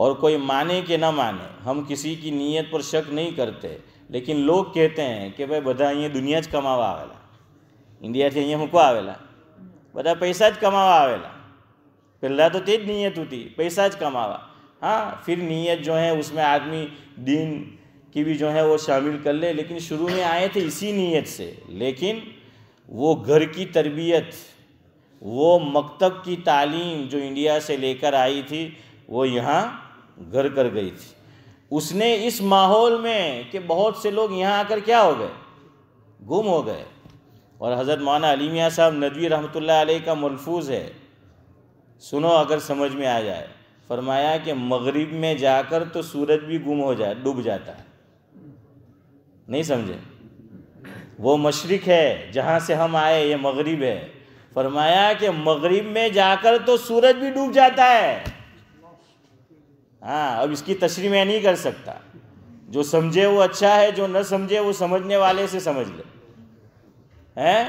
और कोई माने कि ना माने हम किसी की नीयत पर शक नहीं करते लेकिन लोग कहते हैं कि भाई बधा अँ दुनिया ज कमावा આવેલા ઇન્ડિયાથી અહીંયા મૂકવા આવેલા બધા પૈસા જ કમાવા આવેલા પહેલાં नीयत होती पैसा નિયત હતી हाँ फिर नीयत जो है उसमें आदमी दिन की भी जो है वो शामिल कर ले लेकिन शुरू में आए थे इसी नीयत से लेकिन वो घर की तरबियत वो मकतब की तालीम जो इंडिया से लेकर आई थी वो यहाँ घर कर गई थी उसने इस माहौल में कि बहुत से लोग यहाँ आकर क्या हो गए गुम हो गए और हज़रत मौना अलीमिया साहब नदवी रहमत अलैह का मलफूज है सुनो अगर समझ में आ जाए फरमाया कि मगरिब में जाकर तो सूरज भी गुम हो जाए डूब जाता है नहीं समझे वो मशरक है जहाँ से हम आए ये मगरिब है फरमाया कि मगरिब में जाकर तो सूरज भी डूब जाता है हाँ अब इसकी तशरी मैं नहीं कर सकता जो समझे वो अच्छा है जो न समझे वो समझने वाले से समझ ले हैं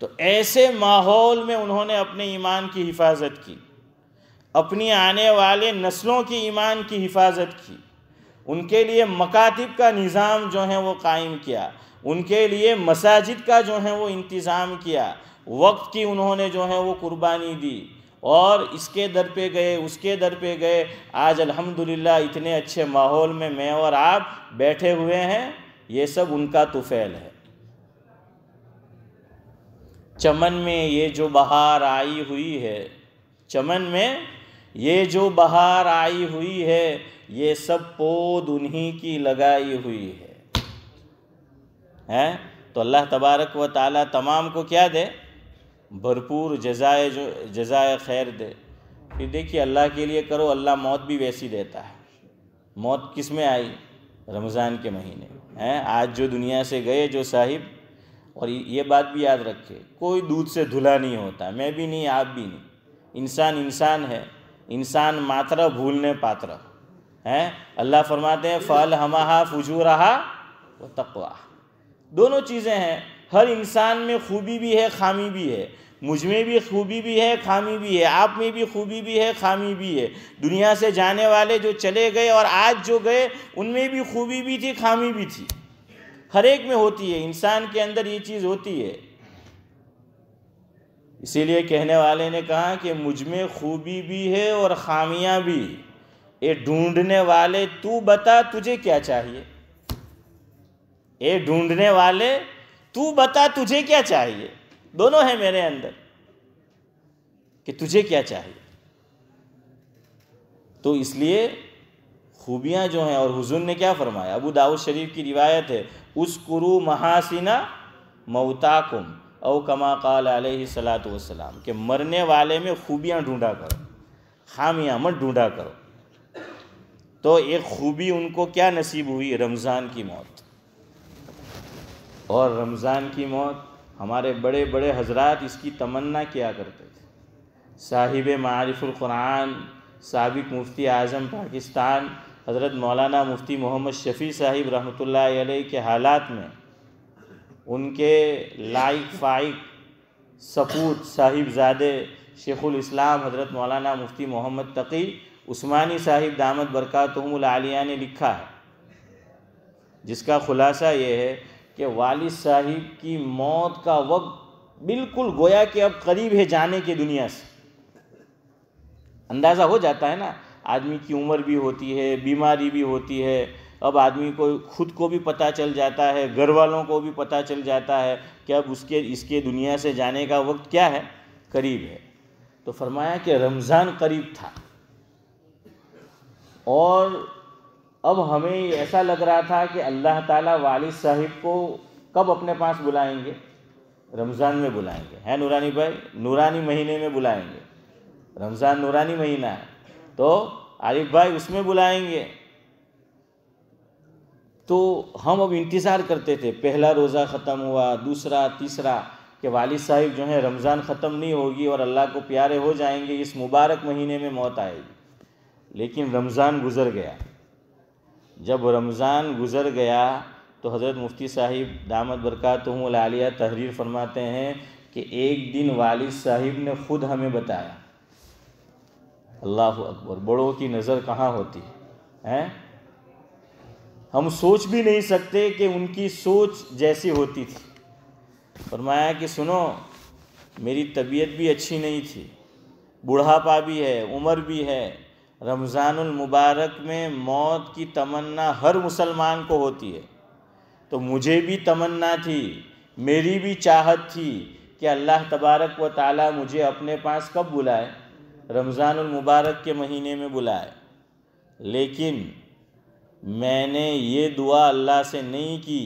तो ऐसे माहौल में उन्होंने अपने ईमान की हिफाजत की अपनी आने वाले नस्लों की ईमान की हिफाजत की उनके लिए मकातब का निज़ाम जो है वो कायम किया उनके लिए मसाजिद का जो है वो इंतज़ाम किया वक्त की उन्होंने जो है वो कुर्बानी दी और इसके दर पे गए उसके दर पे गए आज अल्हम्दुलिल्लाह इतने अच्छे माहौल में मैं और आप बैठे हुए हैं ये सब उनका तुफैल है चमन में ये जो बहार आई हुई है चमन में ये जो बाहर आई हुई है ये सब पौध उन्हीं की लगाई हुई है हैं तो अल्लाह तबारक व ताला तमाम को क्या दे भरपूर जजाय जो जजाए खैर दे फिर देखिए अल्लाह के लिए करो अल्लाह मौत भी वैसी देता है मौत किस में आई रमज़ान के महीने हैं आज जो दुनिया से गए जो साहिब और ये बात भी याद रखे कोई दूध से धुला नहीं होता मैं भी नहीं आप भी नहीं इंसान इंसान है इंसान मात्र भूलने पात्र हैं अल्लाह फरमाते हैं फल हम फजू रहा व तकवा दोनों चीज़ें हैं हर इंसान में खूबी भी है खामी भी है मुझ में भी खूबी भी है खामी भी है आप में भी खूबी भी है खामी भी है दुनिया से जाने वाले जो चले गए और आज जो गए उनमें भी खूबी भी थी खामी भी थी हर एक में होती है इंसान के अंदर ये चीज़ होती है इसीलिए कहने वाले ने कहा कि मुझ में खूबी भी है और खामियां भी ए ढूंढने वाले तू बता तुझे क्या चाहिए ए ढूंढने वाले तू बता तुझे क्या चाहिए दोनों है मेरे अंदर कि तुझे क्या चाहिए तो इसलिए खूबियां जो हैं और हुजूर ने क्या फरमाया अबू दाऊद शरीफ की रिवायत है उस कुरु महासिना मऊताकुम औ कमा काल सलात वसलाम कि मरने वाले में खूबियाँ ढूँढा करो खामियाँ मत ढूंढा करो तो एक खूबी उनको क्या नसीब हुई रमज़ान की मौत और रमज़ान की मौत हमारे बड़े बड़े हजरात इसकी तमन्ना किया करते थे साहिब मारफ़ुल्क़ुरान सबक मुफ्ती आज़म पाकिस्तान हज़रत मौलाना मुफ्ती मोहम्मद शफ़ी साहिब रहमत के हालात में उनके लाइक फाइक सपूत साहिबजादे शेखुल इस्लाम हज़रत मौलाना मुफ्ती मोहम्मद तकी उस्मानी साहिब दामद बरक़ातहमिया ने लिखा है जिसका ख़ुलासा ये है कि वालिद साहिब की मौत का वक्त बिल्कुल गोया कि अब करीब है जाने के दुनिया से अंदाज़ा हो जाता है ना आदमी की उम्र भी होती है बीमारी भी होती है अब आदमी को खुद को भी पता चल जाता है घर वालों को भी पता चल जाता है कि अब उसके इसके दुनिया से जाने का वक्त क्या है करीब है तो फरमाया कि रमज़ान करीब था और अब हमें ऐसा लग रहा था कि अल्लाह ताला वालिद साहिब को कब अपने पास बुलाएंगे रमज़ान में बुलाएंगे है नूरानी भाई नूरानी महीने में बुलाएंगे रमज़ान नूरानी महीना है तो आरिफ भाई उसमें बुलाएंगे तो हम अब इंतज़ार करते थे पहला रोज़ा ख़त्म हुआ दूसरा तीसरा कि वाल साहिब जो है रमज़ान ख़त्म नहीं होगी और अल्लाह को प्यारे हो जाएंगे इस मुबारक महीने में मौत आएगी लेकिन रमज़ान गुज़र गया जब रमज़ान गुज़र गया तो हज़रत मुफ्ती साहिब दामद तो हूँ लालिया तहरीर फरमाते हैं कि एक दिन वाल साहिब ने ख़ुद हमें बताया अल्लाह अकबर बड़ों की नज़र कहाँ होती है हम सोच भी नहीं सकते कि उनकी सोच जैसी होती थी फरमाया कि सुनो मेरी तबीयत भी अच्छी नहीं थी बुढ़ापा भी है उम्र भी है रमज़ानमबारक में मौत की तमन्ना हर मुसलमान को होती है तो मुझे भी तमन्ना थी मेरी भी चाहत थी कि अल्लाह तबारक व ताला मुझे अपने पास कब बुलाए मुबारक के महीने में बुलाए लेकिन मैंने ये दुआ अल्लाह से नहीं की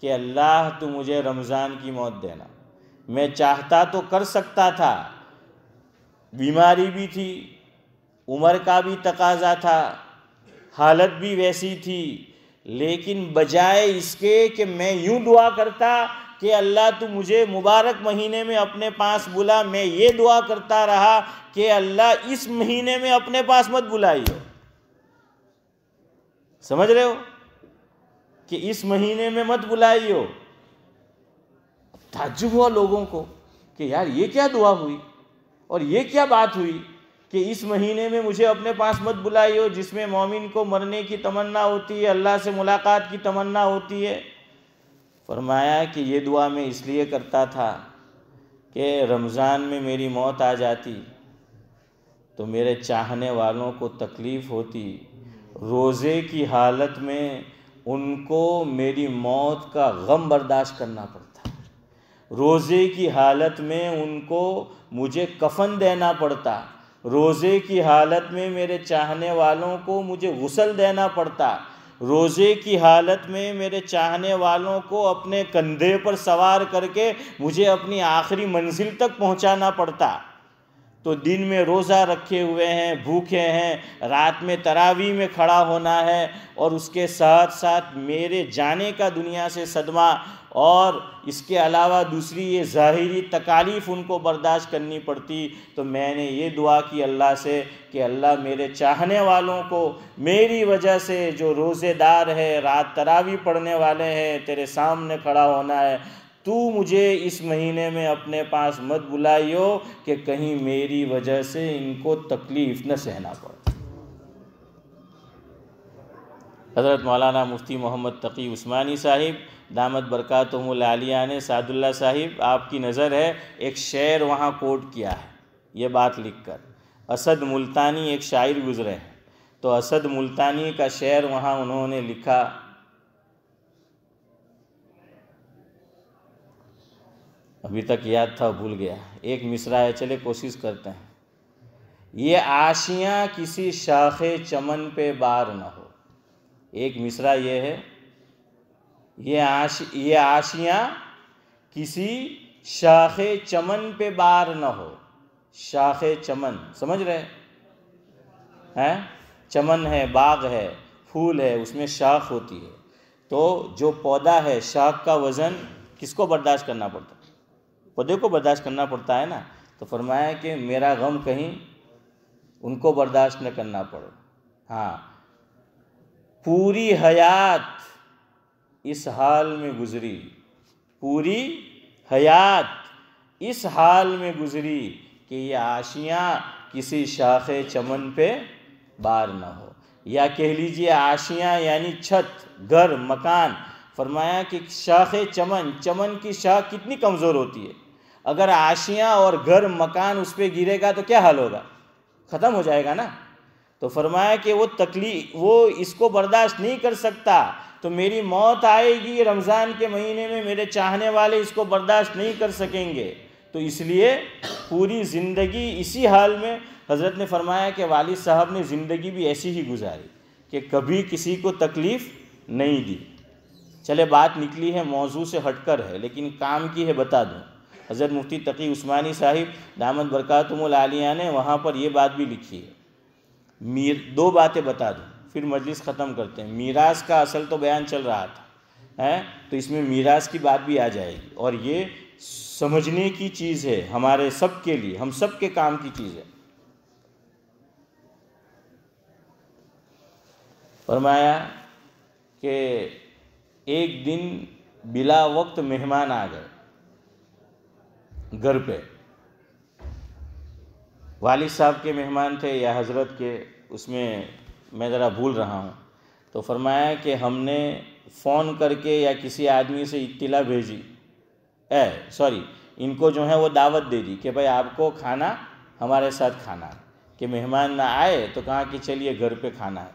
कि अल्लाह तू मुझे रमज़ान की मौत देना मैं चाहता तो कर सकता था बीमारी भी थी उम्र का भी तकाजा था हालत भी वैसी थी लेकिन बजाय इसके कि मैं यूं दुआ करता कि अल्लाह तू मुझे मुबारक महीने में अपने पास बुला मैं ये दुआ करता रहा कि अल्लाह इस महीने में अपने पास मत बुलाइए समझ रहे हो कि इस महीने में मत बुलाइयो ताजुब हुआ लोगों को कि यार ये क्या दुआ हुई और ये क्या बात हुई कि इस महीने में मुझे अपने पास मत बुलाइयो जिसमें मोमिन को मरने की तमन्ना होती है अल्लाह से मुलाकात की तमन्ना होती है फरमाया कि ये दुआ मैं इसलिए करता था कि रमज़ान में मेरी मौत आ जाती तो मेरे चाहने वालों को तकलीफ़ होती रोज़े की हालत में उनको मेरी मौत का गम बर्दाश्त करना पड़ता रोज़े की हालत में उनको मुझे कफन देना पड़ता रोज़े की हालत में मेरे चाहने वालों को मुझे गसल देना पड़ता रोज़े की हालत में मेरे चाहने वालों को अपने कंधे पर सवार करके मुझे अपनी आखिरी मंजिल तक पहुंचाना पड़ता तो दिन में रोज़ा रखे हुए हैं भूखे हैं रात में तरावी में खड़ा होना है और उसके साथ साथ मेरे जाने का दुनिया से सदमा और इसके अलावा दूसरी ये ज़ाहरी तकालीफ़ उनको बर्दाश्त करनी पड़ती तो मैंने ये दुआ की अल्लाह से कि अल्लाह मेरे चाहने वालों को मेरी वजह से जो रोज़ेदार है रात तरावी पढ़ने वाले हैं तेरे सामने खड़ा होना है तू मुझे इस महीने में अपने पास मत बुलाइयो कि कहीं मेरी वजह से इनको तकलीफ न सहना पड़े हज़रत मौलाना मुफ्ती मोहम्मद तकी उस्मानी साहिब दामद बरक़ात आलिया ने सादुल्ला साहिब आपकी नज़र है एक शेर वहाँ कोट किया है ये बात लिखकर असद मुल्तानी एक शायर गुज़रे हैं तो असद मुल्तानी का शेर वहाँ उन्होंने लिखा अभी तक याद था भूल गया एक मिसरा है चले कोशिश करते हैं ये आशियाँ किसी शाखे चमन पे बार ना हो एक मिसरा ये है ये आश ये आशियाँ किसी शाखे चमन पे बार ना हो शाखे चमन समझ रहे हैं चमन है बाग है फूल है उसमें शाख होती है तो जो पौधा है शाख का वज़न किसको बर्दाश्त करना पड़ता है पदे को बर्दाश्त करना पड़ता है ना तो फरमाया कि मेरा गम कहीं उनको बर्दाश्त न करना पड़े हाँ पूरी हयात इस हाल में गुजरी पूरी हयात इस हाल में गुजरी कि ये आशियाँ किसी शाख चमन पे बार ना हो या कह लीजिए आशियाँ यानी छत घर मकान फरमाया कि शाख चमन चमन की शाख कितनी कमज़ोर होती है अगर आशियाँ और घर मकान उस पर गिरेगा तो क्या हाल होगा ख़त्म हो जाएगा ना तो फरमाया कि वो तकलीफ वो इसको बर्दाश्त नहीं कर सकता तो मेरी मौत आएगी रमज़ान के महीने में मेरे चाहने वाले इसको बर्दाश्त नहीं कर सकेंगे तो इसलिए पूरी ज़िंदगी इसी हाल में हज़रत ने फरमाया कि वालिद साहब ने ज़िंदगी भी ऐसी ही गुजारी कि कभी किसी को तकलीफ़ नहीं दी चले बात निकली है मौजू से हटकर है लेकिन काम की है बता दूँ हज़रत मुफ्ती तकी उस्मानी साहिब दामद आलिया ने वहाँ पर ये बात भी लिखी है मीर दो बातें बता दूँ फिर मजलिस ख़त्म करते हैं मीरास का असल तो बयान चल रहा था है तो इसमें मीरास की बात भी आ जाएगी और ये समझने की चीज़ है हमारे सब के लिए हम सब के काम की चीज़ है फरमाया कि एक दिन बिला वक्त मेहमान आ गए घर पे वालिद साहब के मेहमान थे या हज़रत के उसमें मैं ज़रा भूल रहा हूँ तो फरमाया कि हमने फ़ोन करके या किसी आदमी से इत्तिला भेजी ए सॉरी इनको जो है वो दावत दे दी कि भाई आपको खाना हमारे साथ खाना है कि मेहमान ना आए तो कहा कि चलिए घर पे खाना है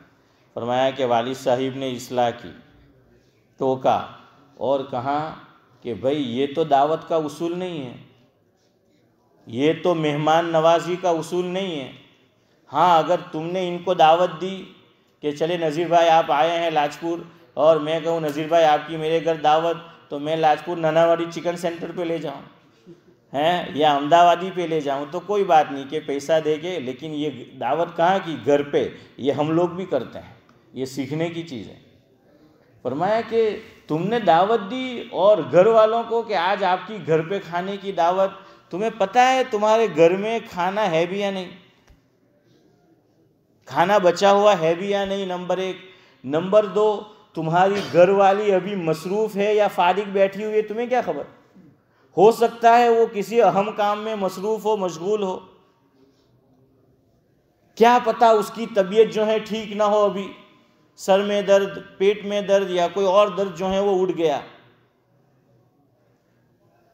फरमाया कि वालिद साहिब ने इसलाह की टोका और कहा कि भाई ये तो दावत का उसूल नहीं है ये तो मेहमान नवाजी का उसूल नहीं है हाँ अगर तुमने इनको दावत दी कि चले नज़ीर भाई आप आए हैं लाजपुर और मैं कहूँ नज़ीर भाई आपकी मेरे घर दावत तो मैं लाजपुर ननावाड़ी चिकन सेंटर पे ले जाऊँ हैं या अहमदाबादी पे ले जाऊँ तो कोई बात नहीं कि पैसा दे के लेकिन ये दावत कहाँ की घर पे ये हम लोग भी करते हैं ये सीखने की चीज़ है फरमाया कि तुमने दावत दी और घर वालों को कि आज आपकी घर पे खाने की दावत तुम्हें पता है तुम्हारे घर में खाना है भी या नहीं खाना बचा हुआ है भी या नहीं नंबर एक नंबर दो तुम्हारी घर वाली अभी मसरूफ़ है या फारिग बैठी हुई है तुम्हें क्या खबर हो सकता है वो किसी अहम काम में मसरूफ़ हो मशगूल हो क्या पता उसकी तबीयत जो है ठीक ना हो अभी सर में दर्द पेट में दर्द या कोई और दर्द जो है वो उठ गया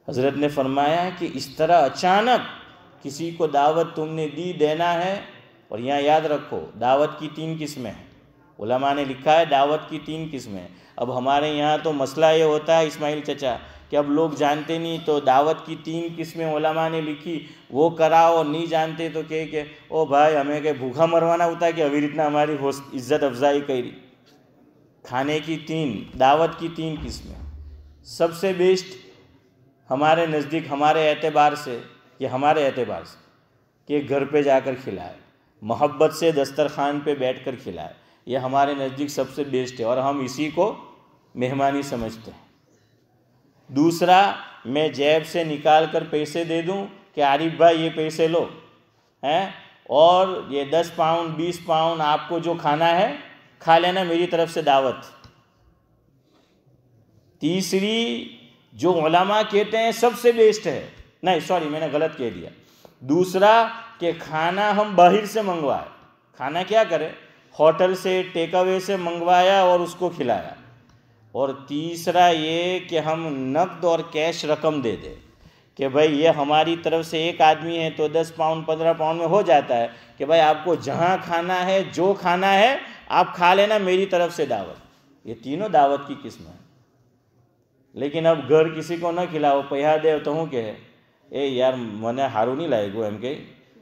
हज़रत ने फरमाया कि इस तरह अचानक किसी को दावत तुमने दी देना है और यहाँ याद रखो दावत की तीन किस्में हैं उलमा ने लिखा है दावत की तीन किस्में अब हमारे यहाँ तो मसला ये होता है इस्माइल चचा कि अब लोग जानते नहीं तो दावत की तीन किस्में उलमा ने लिखी वो कराओ और नहीं जानते तो कह के ओ भाई हमें कहीं भूखा मरवाना होता है कि अभी इतना हमारी इज्जत अफजाई करी खाने की तीन दावत की तीन किस्में सबसे बेस्ट हमारे नज़दीक हमारे एतबार से ये हमारे एतबार से कि घर पे जाकर खिलाए मोहब्बत से दस्तरखान पे बैठकर खिलाए ये हमारे नज़दीक सबसे बेस्ट है और हम इसी को मेहमानी समझते हैं दूसरा मैं जैब से निकाल कर पैसे दे दूं कि आरिफ भाई ये पैसे लो हैं और ये दस पाउंड बीस पाउंड आपको जो खाना है खा लेना मेरी तरफ से दावत तीसरी जो उलमा कहते हैं सबसे बेस्ट है नहीं सॉरी मैंने गलत कह दिया दूसरा कि खाना हम बाहर से मंगवाए खाना क्या करें होटल से टेक अवे से मंगवाया और उसको खिलाया और तीसरा ये कि हम नकद और कैश रकम दे दें कि भाई ये हमारी तरफ से एक आदमी है तो दस पाउंड पंद्रह पाउंड में हो जाता है कि भाई आपको जहाँ खाना है जो खाना है आप खा लेना मेरी तरफ से दावत ये तीनों दावत की किस्म है લેકિન અબ ઘર કિસી કો ન ખિલાવો પૈસા દેવ તો હું કહે એ યાર મને સારું નહીં લાગ્યું એમ કે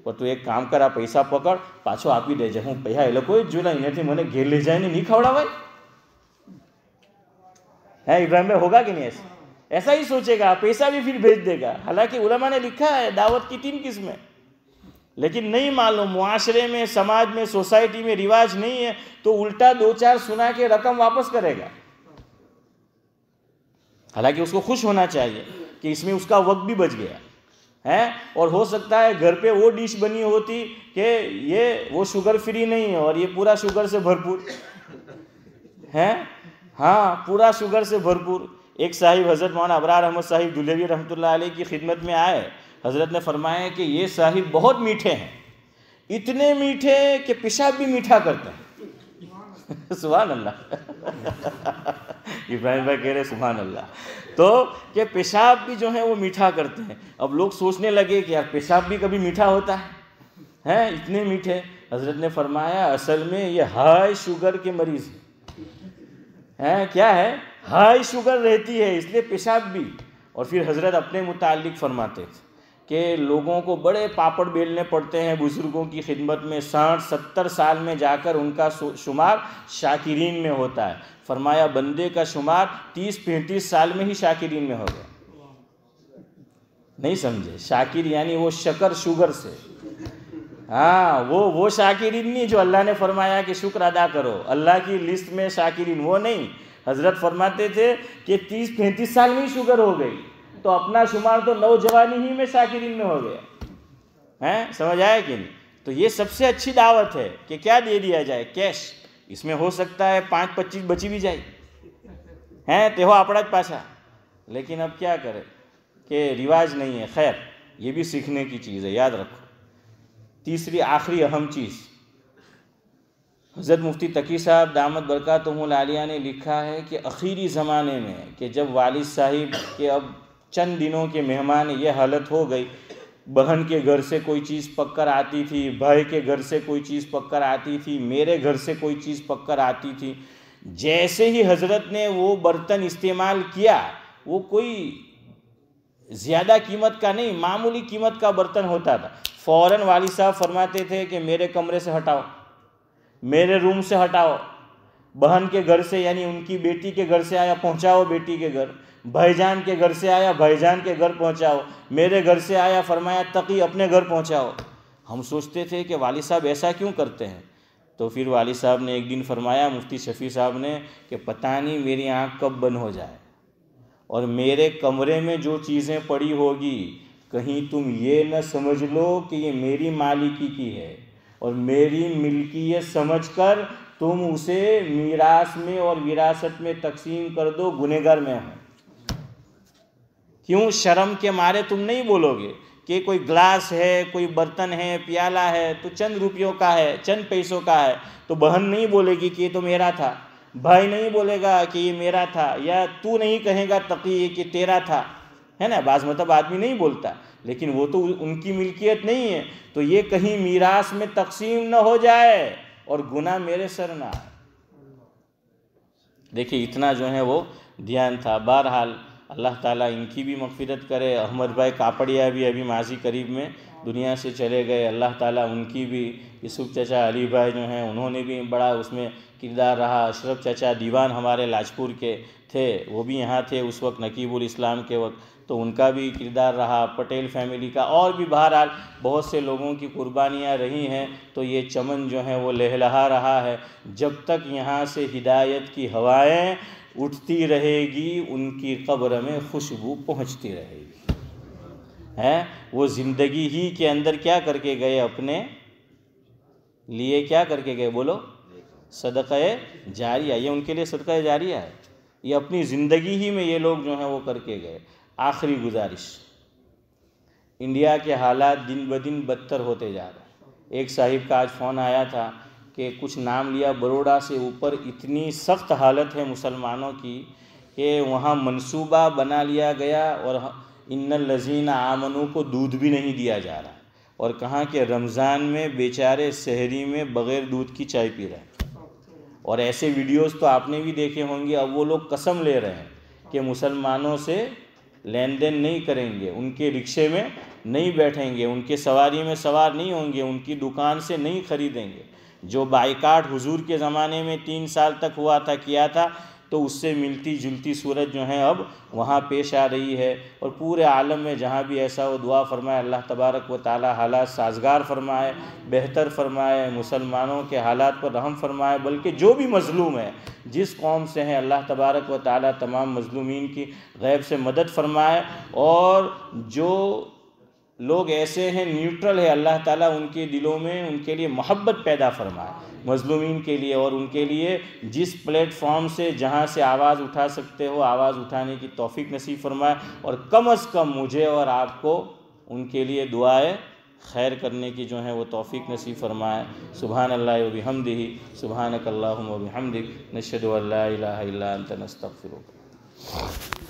પણ તું એક કામ કર આ પૈસા પકડ પાછો આપી દેજે હું પૈસા એ લોકો જ જોલા અહીંયાથી મને ઘેર લઈ જાય ને નહીં ખવડાવાય है इब्राहिम में होगा कि नहीं ऐसा ऐसा ही सोचेगा पैसा भी फिर भेज देगा हालांकि उलमा ने लिखा है दावत की तीन किस्में लेकिन नहीं मालूम माशरे में समाज में सोसाइटी में रिवाज नहीं है तो उल्टा दो चार सुना के रकम वापस करेगा हालांकि उसको खुश होना चाहिए कि इसमें उसका वक्त भी बच गया है और हो सकता है घर पे वो डिश बनी होती कि ये वो शुगर फ्री नहीं है और ये पूरा शुगर से भरपूर है हाँ पूरा शुगर से भरपूर एक साहिब हज़रत मौलाना अबरार अहमद साहिब दुल्हवी रहमत की खिदमत में आए हज़रत ने फरमाया कि ये साहिब बहुत मीठे हैं इतने मीठे कि पेशाब भी मीठा करते हैं सुबह अल्लाह इब्राहिम भाई कह रहे सुबहान अल्लाह तो ये पेशाब भी जो है वो मीठा करते हैं अब लोग सोचने लगे कि यार पेशाब भी कभी मीठा होता है हैं इतने मीठे हजरत ने फरमाया असल में ये हाई शुगर के मरीज़ हैं है, क्या है हाई शुगर रहती है इसलिए पेशाब भी और फिर हजरत अपने मुतालिक फरमाते थे कि लोगों को बड़े पापड़ बेलने पड़ते हैं बुज़ुर्गों की खिदमत में साठ सत्तर साल में जाकर उनका शुमार शाकिरीन में होता है फरमाया बंदे का शुमार तीस पैंतीस साल में ही शाकिरीन में हो गया नहीं समझे शाकिर यानी वो शकर शुगर से हाँ वो वो शाकिरीन नहीं जो अल्लाह ने फरमाया कि शुक्र अदा करो अल्लाह की लिस्ट में शाकिरीन वो नहीं हज़रत फरमाते थे कि तीस पैंतीस साल में ही शुगर हो गई तो अपना शुमार तो नौजवानी ही में शाकिरीन में हो गया है समझ आया कि नहीं तो ये सबसे अच्छी दावत है कि क्या दे दिया जाए कैश इसमें हो सकता है पाँच पच्चीस बची भी जाए हैं ते हो आपड़ा पाछा लेकिन अब क्या करें कि रिवाज नहीं है खैर ये भी सीखने की चीज़ है याद रखो तीसरी आखिरी अहम चीज़ हज़रत मुफ्ती तकी साहब दामद बरका तो लालिया ने लिखा है कि आखिरी ज़माने में कि जब वालिद साहिब के अब चंद दिनों के मेहमान ये हालत हो गई बहन के घर से कोई चीज़ पककर आती थी भाई के घर से कोई चीज़ पककर आती थी मेरे घर से कोई चीज़ पककर आती थी जैसे ही हजरत ने वो बर्तन इस्तेमाल किया वो कोई ज़्यादा कीमत का नहीं मामूली कीमत का बर्तन होता था फ़ौरन वाली साहब फरमाते थे कि मेरे कमरे से हटाओ मेरे रूम से हटाओ बहन के घर से यानी उनकी बेटी के घर से आया पहुंचाओ बेटी के घर भाईजान के घर से आया भाईजान के घर पहुंचाओ मेरे घर से आया फरमाया तकी अपने घर पहुंचाओ हम सोचते थे कि वाली साहब ऐसा क्यों करते हैं तो फिर वाली साहब ने एक दिन फरमाया मुफ्ती शफ़ी साहब ने कि पता नहीं मेरी आँख कब बंद हो जाए और मेरे कमरे में जो चीज़ें पड़ी होगी कहीं तुम ये न समझ लो कि ये मेरी मालिकी की है और मेरी मिल्कियत समझ कर तुम उसे मीरास में और विरासत में तकसीम कर दो गुनहगार में हूँ क्यों शर्म के मारे तुम नहीं बोलोगे कि कोई ग्लास है कोई बर्तन है प्याला है तो चंद रुपयों का है चंद पैसों का है तो बहन नहीं बोलेगी कि ये तो मेरा था भाई नहीं बोलेगा कि ये मेरा था या तू नहीं कहेगा तकी कि तेरा था है ना बाज मतलब आदमी नहीं बोलता लेकिन वो तो उनकी मिल्कियत नहीं है तो ये कहीं मीरास में तकसीम न हो जाए और गुना मेरे सर ना देखिए इतना जो है वो ध्यान था बहरहाल अल्लाह ताला इनकी भी मगफिरत करे अहमद भाई कापड़िया भी अभी माजी करीब में दुनिया से चले गए अल्लाह ताला उनकी भी यूसुफ चचा अली भाई जो हैं उन्होंने भी बड़ा उसमें किरदार रहा अशरफ चचा दीवान हमारे लाजपुर के थे वो भी यहाँ थे उस वक्त नकीबुल इस्लाम के वक्त तो उनका भी किरदार रहा पटेल फैमिली का और भी बहरहाल बहुत से लोगों की कुर्बानियाँ रही हैं तो ये चमन जो है वो लहलहा रहा है जब तक यहाँ से हिदायत की हवाएँ उठती रहेगी उनकी कब्र में खुशबू पहुंचती रहेगी हैं वो ज़िंदगी ही के अंदर क्या करके गए अपने लिए क्या करके गए बोलो सदक़ जारिया ये उनके लिए सदक़ जारिया है ये अपनी ज़िंदगी ही में ये लोग जो हैं वो करके गए आखिरी गुजारिश इंडिया के हालात दिन ब दिन बदतर होते जा रहे हैं एक साहिब का आज फ़ोन आया था के कुछ नाम लिया बड़ोड़ा से ऊपर इतनी सख्त हालत है मुसलमानों की कि वहाँ मंसूबा बना लिया गया और इन लजीन आमनों को दूध भी नहीं दिया जा रहा और कहाँ के रमज़ान में बेचारे शहरी में बग़ैर दूध की चाय पी रहे हैं और ऐसे वीडियोस तो आपने भी देखे होंगे अब वो लोग कसम ले रहे हैं कि मुसलमानों से लेन देन नहीं करेंगे उनके रिक्शे में नहीं बैठेंगे उनके सवारी में सवार नहीं होंगे उनकी दुकान से नहीं खरीदेंगे जो बाइकाट हुजूर के ज़माने में तीन साल तक हुआ था किया था तो उससे मिलती जुलती सूरत जो है अब वहाँ पेश आ रही है और पूरे आलम में जहाँ भी ऐसा हो दुआ फरमाए अल्लाह तबारक व ताली हालात साजगार फरमाए बेहतर फरमाए मुसलमानों के हालात पर रहम फरमाए बल्कि जो भी मजलूम है जिस कौम से हैं अल्लाह तबारक व ताली तमाम मजलूमिन की गैब से मदद फरमाए और जो लोग ऐसे हैं न्यूट्रल है अल्लाह ताला उनके दिलों में उनके लिए मोहब्बत पैदा फरमाए मजलूमिन के लिए और उनके लिए जिस प्लेटफॉर्म से जहाँ से आवाज़ उठा सकते हो आवाज़ उठाने की तोफ़ी नसीब फरमाए और कम अज़ कम मुझे और आपको उनके लिए दुआएँ खैर करने की जो है वो तोफ़ी नसीब फरमाए सुबहान अल्लाह वबी हमदही सुबहान कल्लाम वबी हमदिक नशद